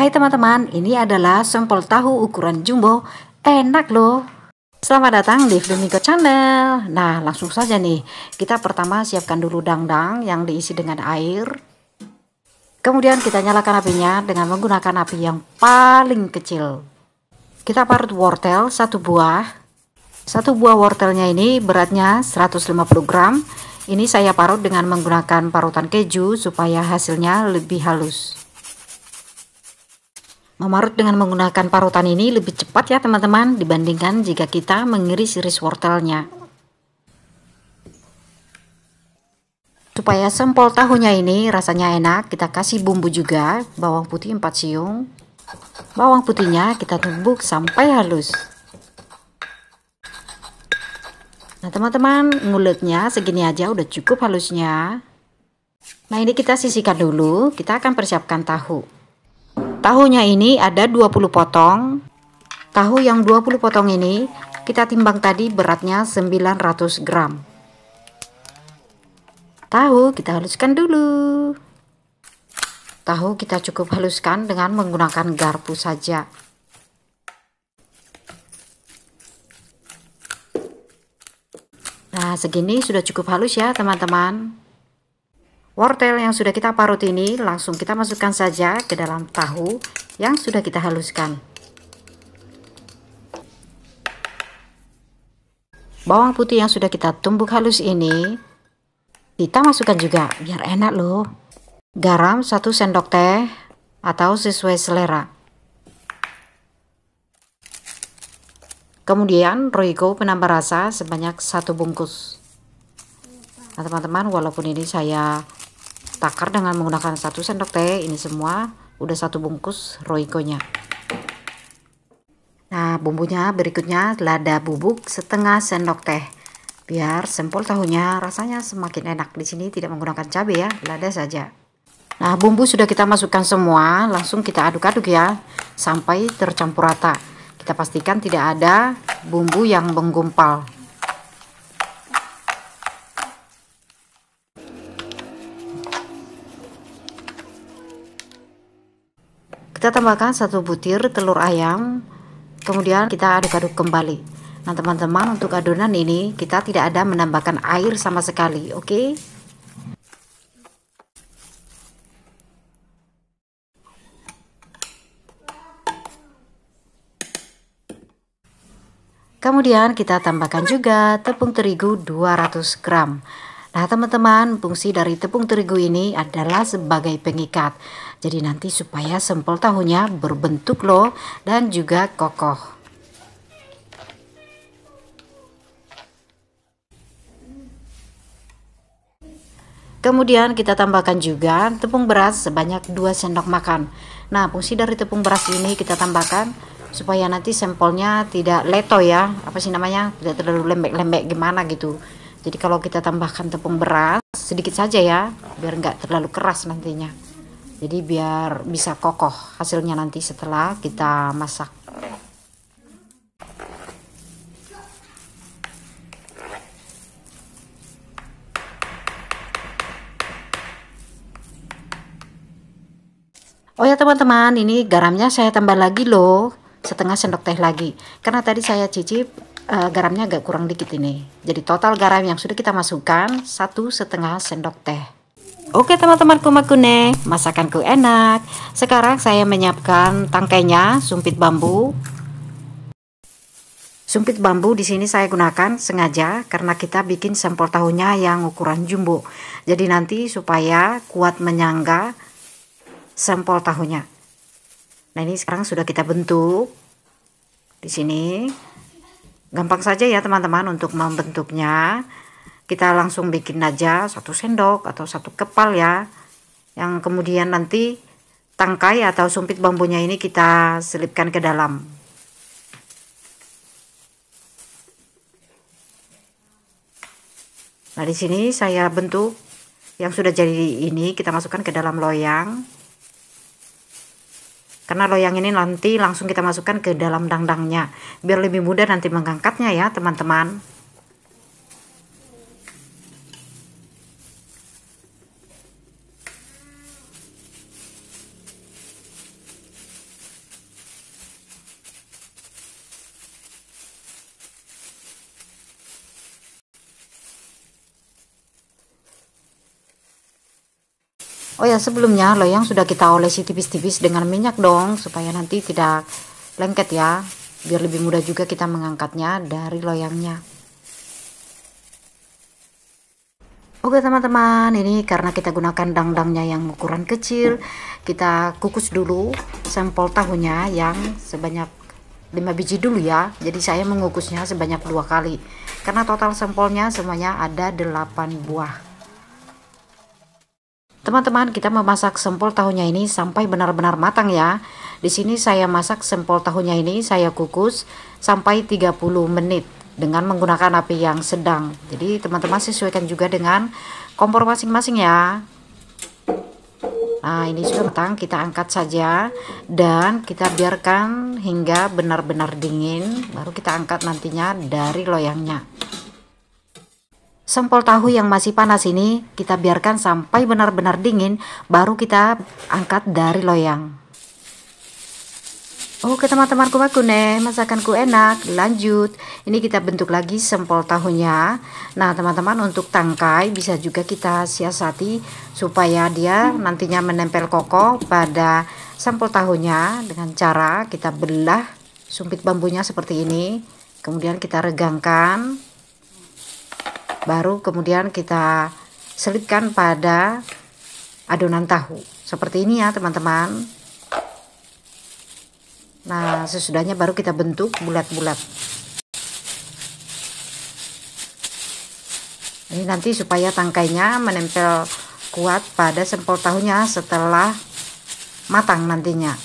Hai teman-teman, ini adalah sampel tahu ukuran jumbo. Enak loh. Selamat datang di Flamingo Channel. Nah, langsung saja nih. Kita pertama siapkan dulu dangdang yang diisi dengan air. Kemudian kita nyalakan apinya dengan menggunakan api yang paling kecil. Kita parut wortel satu buah. Satu buah wortelnya ini beratnya 150 gram. Ini saya parut dengan menggunakan parutan keju supaya hasilnya lebih halus. Memarut dengan menggunakan parutan ini lebih cepat ya teman-teman dibandingkan jika kita mengiris-iris wortelnya. Supaya sempol tahunya ini rasanya enak, kita kasih bumbu juga, bawang putih 4 siung. Bawang putihnya kita tumbuk sampai halus. Nah teman-teman, nguleknya segini aja udah cukup halusnya. Nah ini kita sisihkan dulu, kita akan persiapkan tahu. Tahunya ini ada 20 potong. Tahu yang 20 potong ini kita timbang tadi beratnya 900 gram. Tahu kita haluskan dulu. Tahu kita cukup haluskan dengan menggunakan garpu saja. Nah, segini sudah cukup halus ya, teman-teman. Wortel yang sudah kita parut ini langsung kita masukkan saja ke dalam tahu yang sudah kita haluskan. Bawang putih yang sudah kita tumbuk halus ini kita masukkan juga biar enak loh. Garam 1 sendok teh atau sesuai selera. Kemudian roiko penambah rasa sebanyak satu bungkus. Nah teman-teman walaupun ini saya takar dengan menggunakan satu sendok teh ini semua udah satu bungkus roikonya nah bumbunya berikutnya lada bubuk setengah sendok teh biar sempol tahunya rasanya semakin enak di sini tidak menggunakan cabai ya lada saja nah bumbu sudah kita masukkan semua langsung kita aduk-aduk ya sampai tercampur rata kita pastikan tidak ada bumbu yang menggumpal tambahkan satu butir telur ayam kemudian kita aduk-aduk kembali nah teman-teman untuk adonan ini kita tidak ada menambahkan air sama sekali oke okay? Kemudian kita tambahkan juga tepung terigu 200 gram. Nah teman-teman, fungsi dari tepung terigu ini adalah sebagai pengikat. Jadi nanti supaya sempol tahunya berbentuk loh dan juga kokoh. Kemudian kita tambahkan juga tepung beras sebanyak 2 sendok makan. Nah, fungsi dari tepung beras ini kita tambahkan supaya nanti sampelnya tidak leto ya, apa sih namanya? tidak terlalu lembek-lembek gimana gitu. Jadi kalau kita tambahkan tepung beras sedikit saja ya, biar nggak terlalu keras nantinya jadi biar bisa kokoh hasilnya nanti setelah kita masak Oh ya teman-teman, ini garamnya saya tambah lagi loh, setengah sendok teh lagi. Karena tadi saya cicip eh, garamnya agak kurang dikit ini. Jadi total garam yang sudah kita masukkan satu setengah sendok teh. Oke teman teman kumakune, masakanku enak. Sekarang saya menyiapkan tangkainya sumpit bambu. Sumpit bambu di sini saya gunakan sengaja karena kita bikin sampel tahunya yang ukuran jumbo. Jadi nanti supaya kuat menyangga sampel tahunya. Nah ini sekarang sudah kita bentuk di sini. Gampang saja ya teman-teman untuk membentuknya kita langsung bikin aja satu sendok atau satu kepal ya yang kemudian nanti tangkai atau sumpit bambunya ini kita selipkan ke dalam nah di sini saya bentuk yang sudah jadi ini kita masukkan ke dalam loyang karena loyang ini nanti langsung kita masukkan ke dalam dangdangnya biar lebih mudah nanti mengangkatnya ya teman-teman Oh ya sebelumnya loyang sudah kita olesi tipis-tipis dengan minyak dong supaya nanti tidak lengket ya biar lebih mudah juga kita mengangkatnya dari loyangnya. Oke teman-teman, ini karena kita gunakan dangdangnya yang ukuran kecil, kita kukus dulu sampel tahunya yang sebanyak 5 biji dulu ya. Jadi saya mengukusnya sebanyak dua kali. Karena total sampelnya semuanya ada 8 buah. Teman-teman, kita memasak sempol tahunya ini sampai benar-benar matang ya. Di sini saya masak sempol tahunya ini saya kukus sampai 30 menit dengan menggunakan api yang sedang. Jadi teman-teman sesuaikan juga dengan kompor masing-masing ya. Nah ini sudah matang kita angkat saja dan kita biarkan hingga benar-benar dingin baru kita angkat nantinya dari loyangnya Sempol tahu yang masih panas ini kita biarkan sampai benar-benar dingin, baru kita angkat dari loyang. Oke teman temanku aku nih, masakanku enak, lanjut. Ini kita bentuk lagi sempol tahunya. Nah teman-teman untuk tangkai bisa juga kita siasati supaya dia nantinya menempel kokoh pada sempol tahunya dengan cara kita belah sumpit bambunya seperti ini. Kemudian kita regangkan baru kemudian kita selipkan pada adonan tahu seperti ini ya teman-teman nah sesudahnya baru kita bentuk bulat-bulat ini nanti supaya tangkainya menempel kuat pada sempol tahunya setelah matang nantinya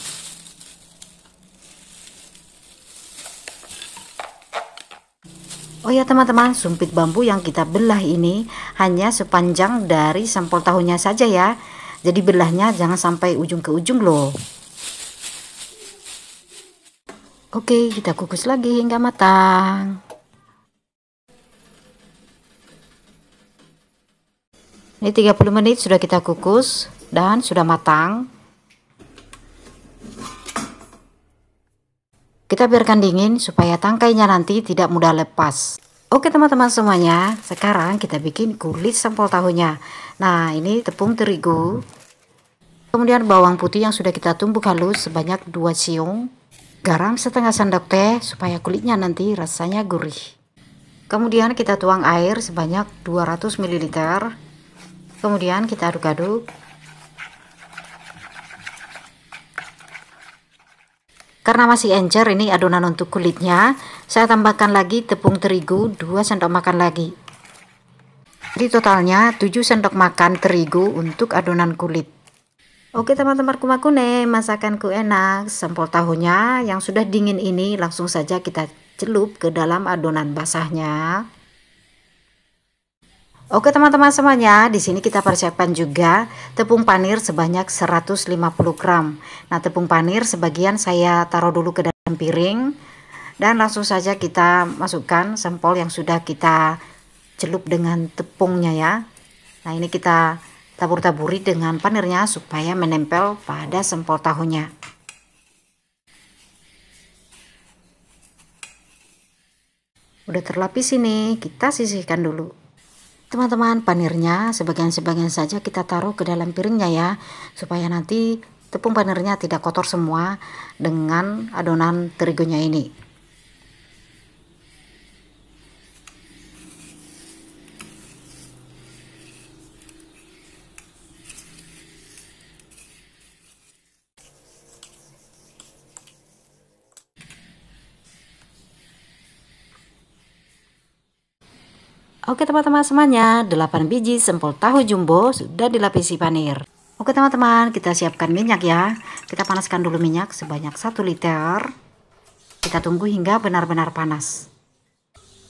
ya teman-teman, sumpit bambu yang kita belah ini hanya sepanjang dari sampul tahunya saja ya. Jadi belahnya jangan sampai ujung ke ujung loh. Oke, kita kukus lagi hingga matang. Ini 30 menit sudah kita kukus dan sudah matang. Kita biarkan dingin supaya tangkainya nanti tidak mudah lepas. Oke teman-teman semuanya, sekarang kita bikin kulit sempol tahunya. Nah, ini tepung terigu. Kemudian bawang putih yang sudah kita tumbuk halus sebanyak 2 siung. Garam setengah sendok teh supaya kulitnya nanti rasanya gurih. Kemudian kita tuang air sebanyak 200 ml. Kemudian kita aduk-aduk. Karena masih encer ini adonan untuk kulitnya, saya tambahkan lagi tepung terigu 2 sendok makan lagi. Jadi totalnya 7 sendok makan terigu untuk adonan kulit. Oke teman-teman kumakune, masakanku enak. Sempol tahunya yang sudah dingin ini langsung saja kita celup ke dalam adonan basahnya. Oke teman-teman semuanya, di sini kita persiapkan juga tepung panir sebanyak 150 gram. Nah tepung panir sebagian saya taruh dulu ke dalam piring dan langsung saja kita masukkan sempol yang sudah kita celup dengan tepungnya ya. Nah ini kita tabur-taburi dengan panirnya supaya menempel pada sempol tahunya. Udah terlapis ini, kita sisihkan dulu. Teman-teman, panirnya sebagian-sebagian saja kita taruh ke dalam piringnya ya, supaya nanti tepung panirnya tidak kotor semua dengan adonan terigunya ini. Oke teman-teman semuanya, 8 biji sempol tahu jumbo sudah dilapisi panir. Oke teman-teman, kita siapkan minyak ya. Kita panaskan dulu minyak sebanyak 1 liter. Kita tunggu hingga benar-benar panas.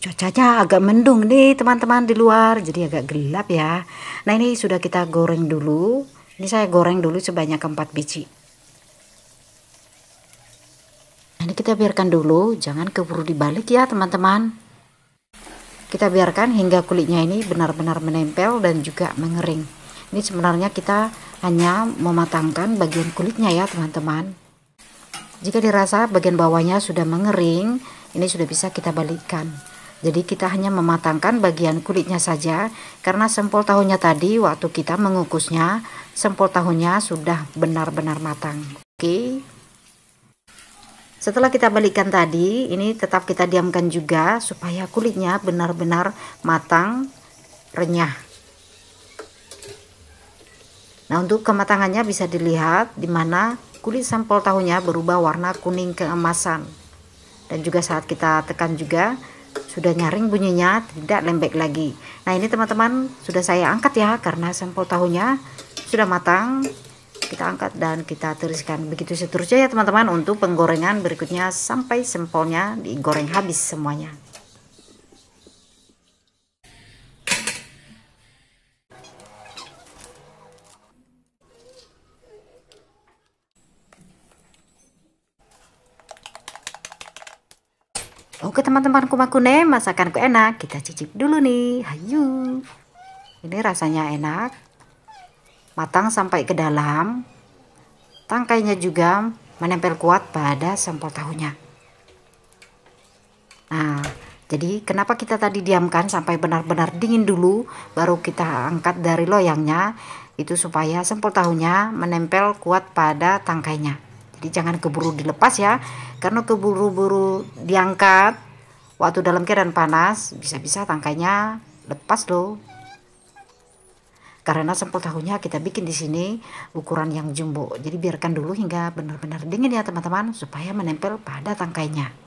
Cuacanya agak mendung nih teman-teman di luar, jadi agak gelap ya. Nah ini sudah kita goreng dulu. Ini saya goreng dulu sebanyak 4 biji. Nah, ini kita biarkan dulu, jangan keburu dibalik ya teman-teman. Kita biarkan hingga kulitnya ini benar-benar menempel dan juga mengering. Ini sebenarnya kita hanya mematangkan bagian kulitnya ya teman-teman. Jika dirasa bagian bawahnya sudah mengering, ini sudah bisa kita balikkan. Jadi kita hanya mematangkan bagian kulitnya saja karena sempol tahunya tadi waktu kita mengukusnya, sempol tahunya sudah benar-benar matang. Oke. Setelah kita balikkan tadi, ini tetap kita diamkan juga supaya kulitnya benar-benar matang, renyah. Nah, untuk kematangannya bisa dilihat di mana kulit sampel tahunya berubah warna kuning keemasan. Dan juga saat kita tekan juga sudah nyaring bunyinya, tidak lembek lagi. Nah, ini teman-teman sudah saya angkat ya karena sampel tahunya sudah matang kita angkat dan kita tiriskan begitu seterusnya ya teman-teman untuk penggorengan berikutnya sampai sempolnya digoreng habis semuanya Oke teman-teman kumakune masakanku enak kita cicip dulu nih hayu ini rasanya enak matang sampai ke dalam. Tangkainya juga menempel kuat pada sampul tahunya. Nah, jadi kenapa kita tadi diamkan sampai benar-benar dingin dulu baru kita angkat dari loyangnya itu supaya sampul tahunya menempel kuat pada tangkainya. Jadi jangan keburu dilepas ya, karena keburu-buru diangkat waktu dalam keadaan panas bisa-bisa tangkainya lepas loh karena sempol tahunya kita bikin di sini ukuran yang jumbo jadi biarkan dulu hingga benar-benar dingin ya teman-teman supaya menempel pada tangkainya